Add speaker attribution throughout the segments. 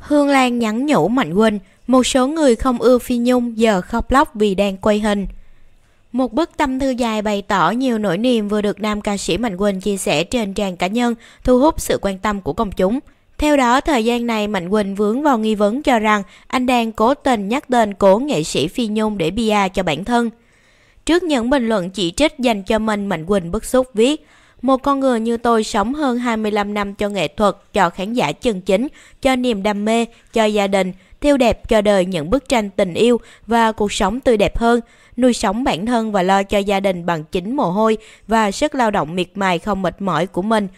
Speaker 1: Hương Lan nhắn nhủ Mạnh Quỳnh, một số người không ưa Phi Nhung giờ khóc lóc vì đang quay hình. Một bức tâm thư dài bày tỏ nhiều nỗi niềm vừa được nam ca sĩ Mạnh Quỳnh chia sẻ trên trang cá nhân, thu hút sự quan tâm của công chúng. Theo đó, thời gian này Mạnh Quỳnh vướng vào nghi vấn cho rằng anh đang cố tình nhắc tên cố nghệ sĩ Phi Nhung để bia cho bản thân. Trước những bình luận chỉ trích dành cho mình, Mạnh Quỳnh bức xúc viết – một con người như tôi sống hơn 25 năm cho nghệ thuật, cho khán giả chân chính, cho niềm đam mê, cho gia đình, thiêu đẹp cho đời những bức tranh tình yêu và cuộc sống tươi đẹp hơn, nuôi sống bản thân và lo cho gia đình bằng chính mồ hôi và sức lao động miệt mài không mệt mỏi của mình.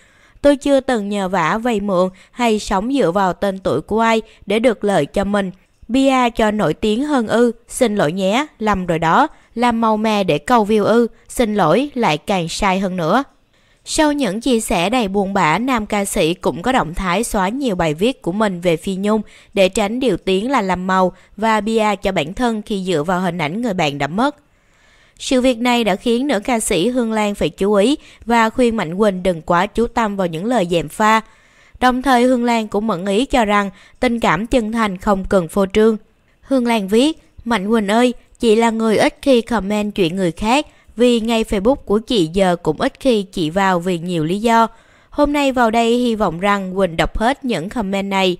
Speaker 1: Tôi chưa từng nhờ vả vay mượn hay sống dựa vào tên tuổi của ai để được lợi cho mình. Bia cho nổi tiếng hơn ư, xin lỗi nhé, lầm rồi đó, làm màu mè để câu view ư, xin lỗi lại càng sai hơn nữa. Sau những chia sẻ đầy buồn bã, nam ca sĩ cũng có động thái xóa nhiều bài viết của mình về Phi Nhung để tránh điều tiếng là làm màu và bia cho bản thân khi dựa vào hình ảnh người bạn đã mất. Sự việc này đã khiến nữ ca sĩ Hương Lan phải chú ý và khuyên Mạnh Quỳnh đừng quá chú tâm vào những lời dèm pha. Đồng thời Hương Lan cũng mẫn ý cho rằng tình cảm chân thành không cần phô trương. Hương Lan viết, Mạnh Quỳnh ơi, chị là người ít khi comment chuyện người khác, vì ngay Facebook của chị giờ cũng ít khi chị vào vì nhiều lý do. Hôm nay vào đây hy vọng rằng Quỳnh đọc hết những comment này.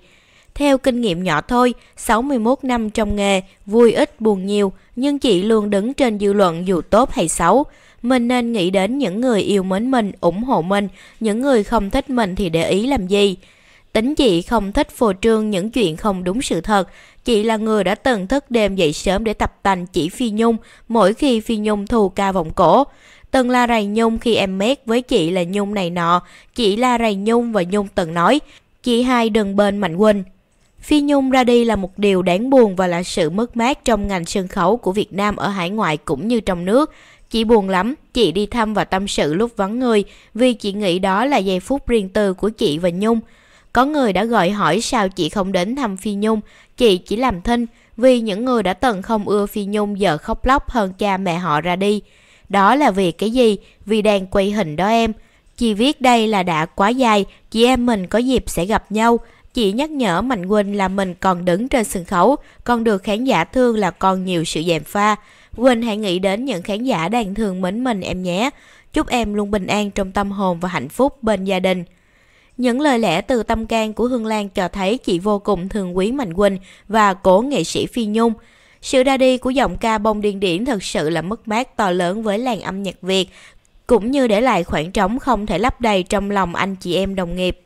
Speaker 1: Theo kinh nghiệm nhỏ thôi, 61 năm trong nghề, vui ít buồn nhiều, nhưng chị luôn đứng trên dư luận dù tốt hay xấu. Mình nên nghĩ đến những người yêu mến mình, ủng hộ mình, những người không thích mình thì để ý làm gì. Tính chị không thích phô trương những chuyện không đúng sự thật. Chị là người đã từng thức đêm dậy sớm để tập tành chỉ Phi Nhung mỗi khi Phi Nhung thù ca vọng cổ. Từng la rầy Nhung khi em mét với chị là Nhung này nọ. Chị la rầy Nhung và Nhung từng nói, chị hai đừng bên Mạnh Quỳnh. Phi Nhung ra đi là một điều đáng buồn và là sự mất mát trong ngành sân khấu của Việt Nam ở hải ngoại cũng như trong nước. Chị buồn lắm, chị đi thăm và tâm sự lúc vắng người vì chị nghĩ đó là giây phút riêng tư của chị và Nhung. Có người đã gọi hỏi sao chị không đến thăm Phi Nhung, chị chỉ làm thinh vì những người đã từng không ưa Phi Nhung giờ khóc lóc hơn cha mẹ họ ra đi. Đó là vì cái gì? Vì đang quay hình đó em. Chị viết đây là đã quá dài, chị em mình có dịp sẽ gặp nhau. Chị nhắc nhở Mạnh Quỳnh là mình còn đứng trên sân khấu, còn được khán giả thương là còn nhiều sự dèm pha. Quỳnh hãy nghĩ đến những khán giả đang thương mến mình em nhé. Chúc em luôn bình an trong tâm hồn và hạnh phúc bên gia đình. Những lời lẽ từ tâm can của Hương Lan cho thấy chị vô cùng thương quý Mạnh Quỳnh và cố nghệ sĩ Phi Nhung. Sự ra đi của giọng ca bông điên điển thật sự là mất mát to lớn với làng âm nhạc Việt, cũng như để lại khoảng trống không thể lấp đầy trong lòng anh chị em đồng nghiệp.